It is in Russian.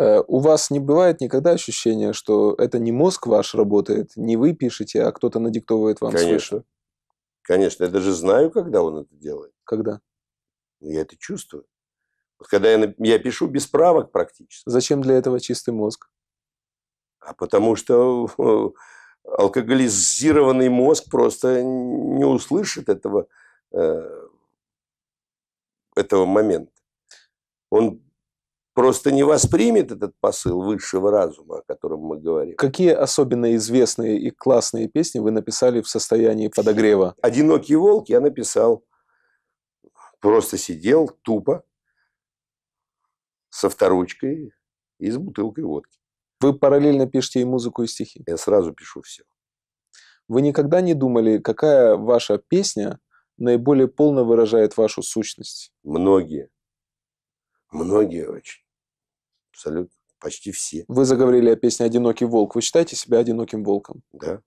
Э, у вас не бывает никогда ощущения, что это не мозг ваш работает, не вы пишете, а кто-то надиктовывает вам Конечно. свыше? Конечно. Я даже знаю, когда он это делает. Когда? Я это чувствую. Вот когда я, я пишу без правок практически. Зачем для этого чистый мозг? А потому что э, алкоголизированный мозг просто не услышит этого, э, этого момента. Он просто не воспримет этот посыл высшего разума, о котором мы говорим. Какие особенно известные и классные песни вы написали в состоянии подогрева? «Одинокий волк» я написал, просто сидел тупо со вторучкой и с бутылкой водки. Вы параллельно пишете и музыку, и стихи? Я сразу пишу все. Вы никогда не думали, какая ваша песня наиболее полно выражает вашу сущность? Многие. Многие очень абсолютно почти все. Вы заговорили о песне «Одинокий волк». Вы считаете себя одиноким волком? Да.